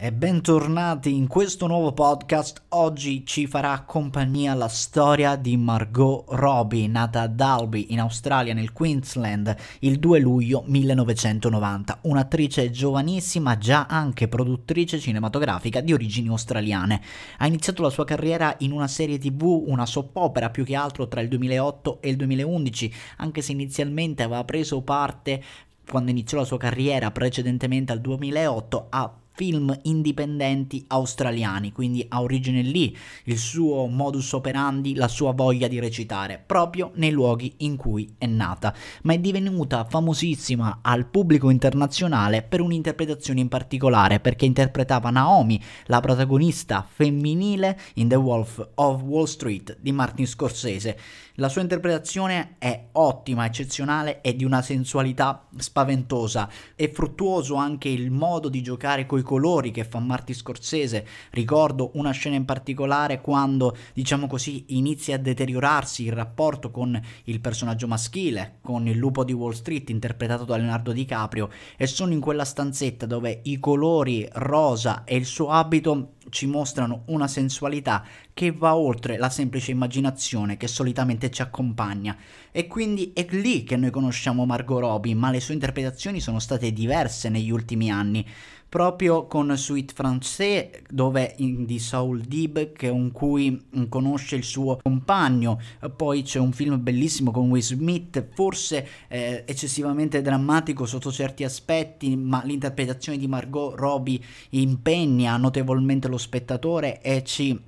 e bentornati in questo nuovo podcast. Oggi ci farà compagnia la storia di Margot Robbie, nata a Dalby in Australia, nel Queensland, il 2 luglio 1990. Un'attrice giovanissima, già anche produttrice cinematografica di origini australiane. Ha iniziato la sua carriera in una serie tv, una opera più che altro tra il 2008 e il 2011, anche se inizialmente aveva preso parte quando iniziò la sua carriera precedentemente al 2008 a film indipendenti australiani, quindi ha origine lì il suo modus operandi, la sua voglia di recitare, proprio nei luoghi in cui è nata, ma è divenuta famosissima al pubblico internazionale per un'interpretazione in particolare, perché interpretava Naomi, la protagonista femminile in The Wolf of Wall Street di Martin Scorsese. La sua interpretazione è ottima, eccezionale e di una sensualità spaventosa. È fruttuoso anche il modo di giocare coi colori che fa Marty Scorsese. Ricordo una scena in particolare quando, diciamo così, inizia a deteriorarsi il rapporto con il personaggio maschile, con il lupo di Wall Street interpretato da Leonardo DiCaprio, e sono in quella stanzetta dove i colori rosa e il suo abito ci mostrano una sensualità che va oltre la semplice immaginazione che solitamente ci accompagna. E quindi è lì che noi conosciamo Margot Robbie, ma le sue interpretazioni sono state diverse negli ultimi anni proprio con Suite Francais, dove di Saul Dib con cui mm, conosce il suo compagno poi c'è un film bellissimo con Will Smith forse eh, eccessivamente drammatico sotto certi aspetti ma l'interpretazione di Margot Robbie impegna notevolmente lo spettatore e ci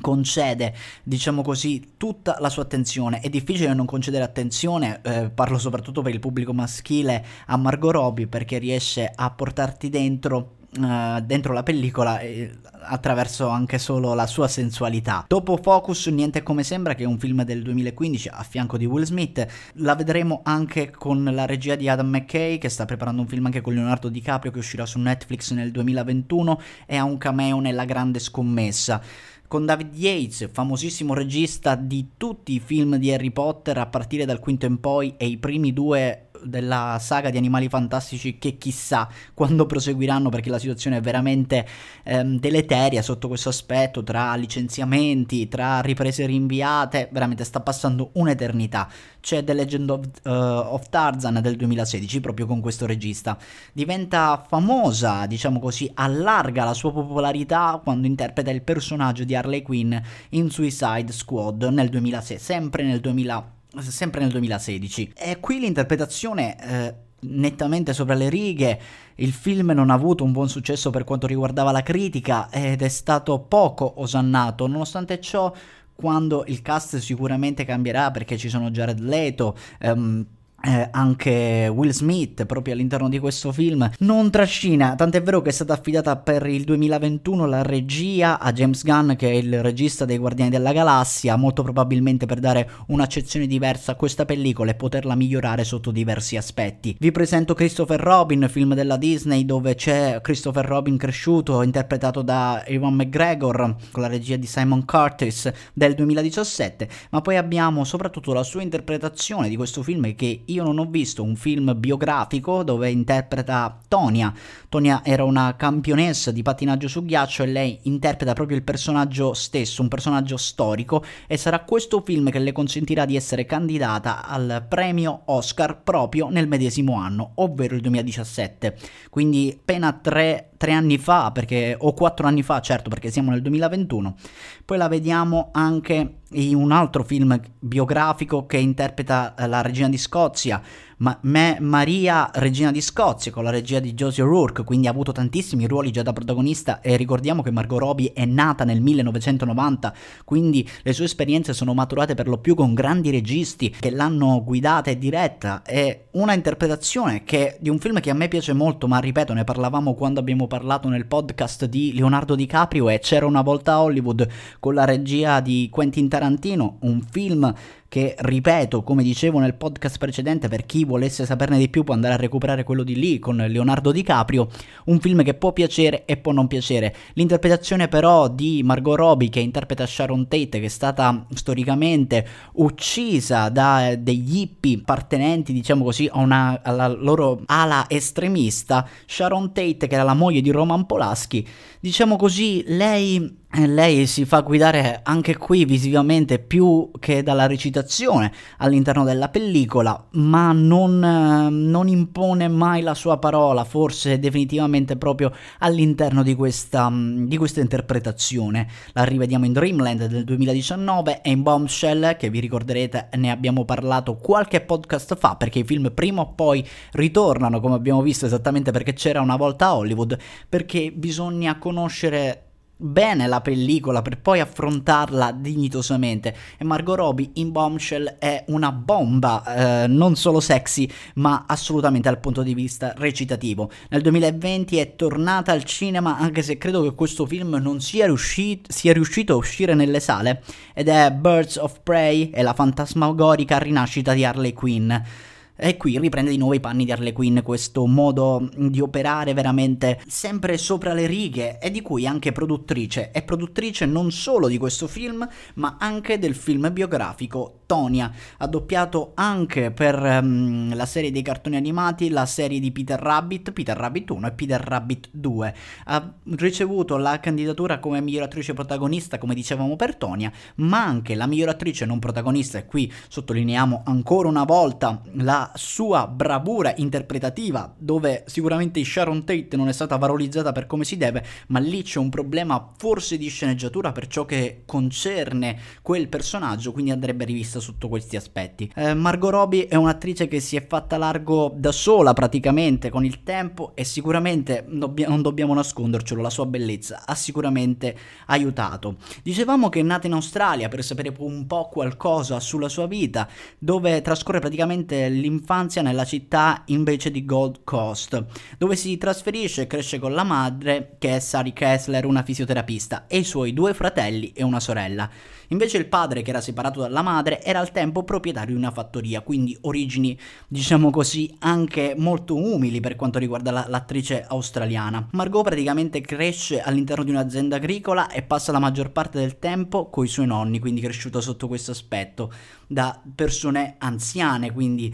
concede, diciamo così, tutta la sua attenzione. È difficile non concedere attenzione, eh, parlo soprattutto per il pubblico maschile, a Margot Robbie perché riesce a portarti dentro eh, dentro la pellicola eh, attraverso anche solo la sua sensualità. Dopo Focus, Niente come sembra, che è un film del 2015 a fianco di Will Smith, la vedremo anche con la regia di Adam McKay che sta preparando un film anche con Leonardo DiCaprio che uscirà su Netflix nel 2021 e ha un cameo nella grande scommessa con David Yates, famosissimo regista di tutti i film di Harry Potter a partire dal quinto in poi e i primi due della saga di Animali Fantastici che chissà quando proseguiranno perché la situazione è veramente ehm, deleteria sotto questo aspetto tra licenziamenti, tra riprese rinviate, veramente sta passando un'eternità. C'è The Legend of, uh, of, Tarzan del 2016 proprio con questo regista. Diventa famosa, diciamo così, allarga la sua popolarità quando interpreta il personaggio di Harley Quinn in Suicide Squad nel 2006, sempre nel 2006 sempre nel 2016. E qui l'interpretazione... Eh, nettamente sopra le righe, il film non ha avuto un buon successo per quanto riguardava la critica ed è stato poco osannato, nonostante ciò quando il cast sicuramente cambierà perché ci sono Jared Leto, um, eh, anche Will Smith proprio all'interno di questo film non trascina, tant'è vero che è stata affidata per il 2021 la regia a James Gunn che è il regista dei Guardiani della Galassia, molto probabilmente per dare un'accezione diversa a questa pellicola e poterla migliorare sotto diversi aspetti. Vi presento Christopher Robin, film della Disney dove c'è Christopher Robin cresciuto interpretato da Ewan McGregor con la regia di Simon Curtis del 2017, ma poi abbiamo soprattutto la sua interpretazione di questo film che io io non ho visto un film biografico dove interpreta Tonia. Tonia era una campionessa di pattinaggio su ghiaccio e lei interpreta proprio il personaggio stesso, un personaggio storico e sarà questo film che le consentirà di essere candidata al premio Oscar proprio nel medesimo anno, ovvero il 2017. Quindi appena tre tre anni fa, perché, o quattro anni fa, certo, perché siamo nel 2021. Poi la vediamo anche in un altro film biografico che interpreta eh, la regina di Scozia, ma- Ma- Maria, regina di Scozia, con la regia di Josie O'Rourke, quindi ha avuto tantissimi ruoli già da protagonista e ricordiamo che Margot Robbie è nata nel 1990, quindi le sue esperienze sono maturate per lo più con grandi registi che l'hanno guidata e diretta. È una interpretazione che, di un film che a me piace molto, ma ripeto, ne parlavamo quando abbiamo parlato nel podcast di Leonardo DiCaprio e C'era una volta a Hollywood con la regia di Quentin Tarantino, un film che ripeto, come dicevo nel podcast precedente, per chi volesse saperne di più può andare a recuperare quello di lì con Leonardo DiCaprio, un film che può piacere e può non piacere. L'interpretazione però di Margot Robbie che interpreta Sharon Tate che è stata storicamente uccisa da degli hippie appartenenti diciamo così a una, alla loro ala estremista, Sharon Tate che era la moglie di Roman Polaschi, diciamo così lei eh, lei si fa guidare anche qui visivamente più che dalla recitazione all'interno della pellicola, ma non, eh, non, impone mai la sua parola, forse definitivamente proprio all'interno di questa, mm, di questa interpretazione. La rivediamo in Dreamland del 2019 e in Bombshell, che vi ricorderete ne abbiamo parlato qualche podcast fa, perché i film prima o poi ritornano, come abbiamo visto esattamente perché c'era una volta a Hollywood, perché bisogna conoscere bene la pellicola per poi affrontarla dignitosamente e Margot Robbie in Bombshell è una bomba eh, non solo sexy ma assolutamente dal punto di vista recitativo nel 2020 è tornata al cinema anche se credo che questo film non sia, riuscito, sia riuscito a uscire nelle sale ed è Birds of Prey e la fantasmagorica rinascita di Harley Quinn e qui riprende di nuovo i panni di Harley Quinn, questo modo di operare veramente sempre sopra le righe e di cui anche produttrice. È produttrice non solo di questo film, ma anche del film biografico Tottonia. Ha doppiato anche per um, la serie dei cartoni animati, la serie di Peter Rabbit, Peter Rabbit 1 e Peter Rabbit 2. Ha ricevuto la candidatura come miglior attrice protagonista, come dicevamo per Tonia, ma anche la miglior attrice non protagonista, e qui sottolineiamo ancora una volta la sua bravura interpretativa, dove sicuramente Sharon Tate non è stata valorizzata per come si deve, ma lì c'è un problema forse di sceneggiatura per ciò che concerne quel personaggio, quindi andrebbe rivista permessa sotto questi aspetti. Eh, Margot Robbie è un'attrice che si è fatta largo da sola praticamente con il tempo e sicuramente dobbia- non dobbiamo nascondercelo, la sua bellezza ha sicuramente aiutato. Dicevamo che è nata in Australia per sapere un po' qualcosa sulla sua vita, dove trascorre praticamente l'infanzia nella città invece di Gold Coast, dove si trasferisce e cresce con la madre che è Sari Kessler, una fisioterapista, e i suoi due fratelli e una sorella. Invece il padre, che era separato dalla madre, era al tempo proprietario di una fattoria, quindi origini diciamo così anche molto umili per quanto riguarda l'attrice australiana. Margot praticamente cresce all'interno di un'azienda agricola e passa la maggior parte del tempo con i suoi nonni, quindi cresciuta sotto questo aspetto, da persone anziane, quindi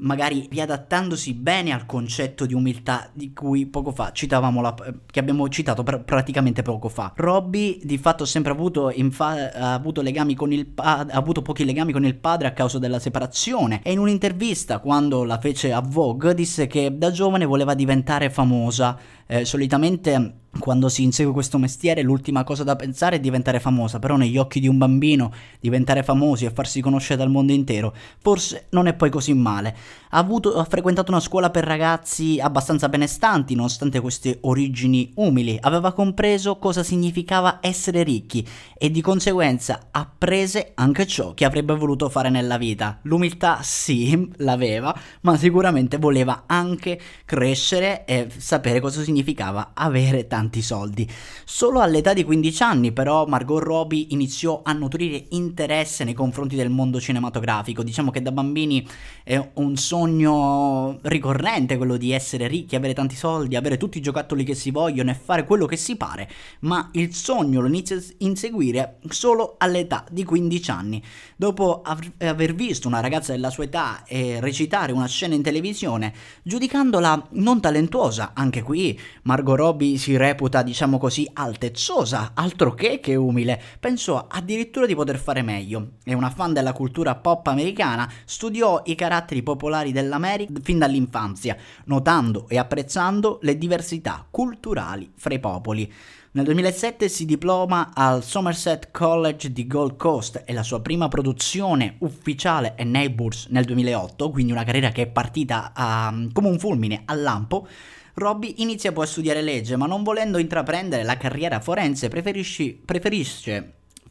magari riadattandosi bene al concetto di umiltà di cui poco fa citavamo la, che abbiamo citato pr- praticamente poco fa. Robby di fatto ha sempre avuto, infa- ha avuto, legami con il pa- ha avuto pochi legami con il padre a causa della separazione e in un'intervista quando la fece a Vogue disse che da giovane voleva diventare famosa eh, solitamente mm, quando si insegue questo mestiere l'ultima cosa da pensare è diventare famosa, però negli occhi di un bambino diventare famosi e farsi conoscere dal mondo intero forse non è poi così male. Ha, avuto, ha frequentato una scuola per ragazzi abbastanza benestanti, nonostante queste origini umili, aveva compreso cosa significava essere ricchi e di conseguenza apprese anche ciò che avrebbe voluto fare nella vita. L'umiltà sì, l'aveva, ma sicuramente voleva anche crescere e sapere cosa significava significava avere tanti soldi. Solo all'età di 15 anni però Margot Robbie iniziò a nutrire interesse nei confronti del mondo cinematografico, diciamo che da bambini è un sogno ricorrente quello di essere ricchi, avere tanti soldi, avere tutti i giocattoli che si vogliono e fare quello che si pare, ma il sogno lo inizia a inseguire solo all'età di 15 anni. Dopo aver visto una ragazza della sua età recitare una scena in televisione, giudicandola non talentuosa, anche qui Margot Robbie si reputa, diciamo così, altezzosa, altro che che umile, pensò addirittura di poter fare meglio. È una fan della cultura pop americana, studiò i caratteri popolari dell'America fin dall'infanzia, notando e apprezzando le diversità culturali fra i popoli. Nel 2007 si diploma al Somerset College di Gold Coast e la sua prima produzione ufficiale è Neighbours nel 2008, quindi una carriera che è partita a, ehm, come un fulmine a lampo. Robby inizia poi a studiare legge, ma non volendo intraprendere la carriera forense preferisce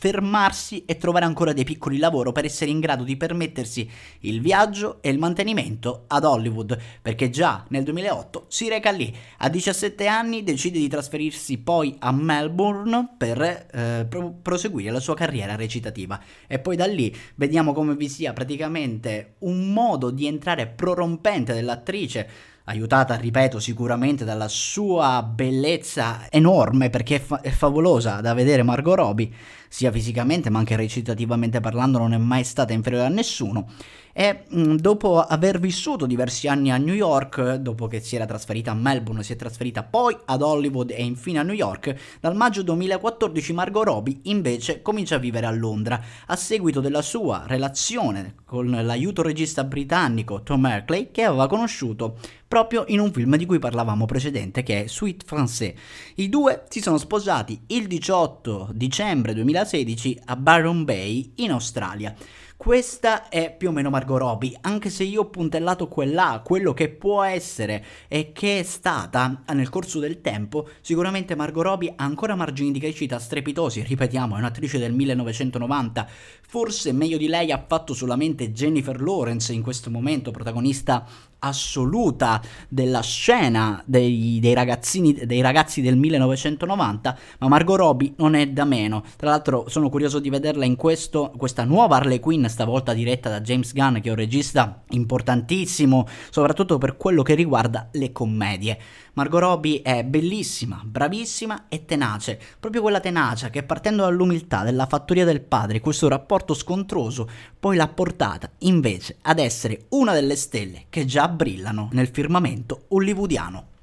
fermarsi e trovare ancora dei piccoli lavoro per essere in grado di permettersi il viaggio e il mantenimento ad Hollywood, perché già nel 2008 si reca lì. A 17 anni decide di trasferirsi poi a Melbourne per eh, pro proseguire la sua carriera recitativa e poi da lì vediamo come vi sia praticamente un modo di entrare prorompente dell'attrice aiutata, ripeto, sicuramente dalla sua bellezza enorme perché è, fa- è favolosa da vedere Margot Robbie, sia fisicamente ma anche recitativamente parlando non è mai stata inferiore a nessuno e mh, mm, dopo aver vissuto diversi anni a New York, dopo che si era trasferita a Melbourne, si è trasferita poi ad Hollywood e infine a New York, dal maggio 2014 Margot Robbie invece comincia a vivere a Londra, a seguito della sua relazione con l'aiuto regista britannico Tom Merkley che aveva conosciuto proprio in un film di cui parlavamo precedente che è Sweet Francais. I due si sono sposati il 18 dicembre 2014 2016 a Byron Bay in Australia. Questa è più o meno Margot Robbie, anche se io ho puntellato quella, quello che può essere e che è stata nel corso del tempo, sicuramente Margot Robbie ha ancora margini di crescita strepitosi, ripetiamo, è un'attrice del 1990, forse meglio di lei ha fatto solamente Jennifer Lawrence in questo momento, protagonista assoluta della scena dei, dei, ragazzini, dei ragazzi del 1990, ma Margot Robbie non è da meno. Tra l'altro sono curioso di vederla in questo, questa nuova Harley Quinn, stavolta diretta da James Gunn, che è un regista importantissimo, soprattutto per quello che riguarda le commedie. Margot Robbie è bellissima, bravissima e tenace, proprio quella tenacia che partendo dall'umiltà della fattoria del padre, questo rapporto scontroso, poi l'ha portata invece ad essere una delle stelle che già brillano nel firmamento hollywoodiano.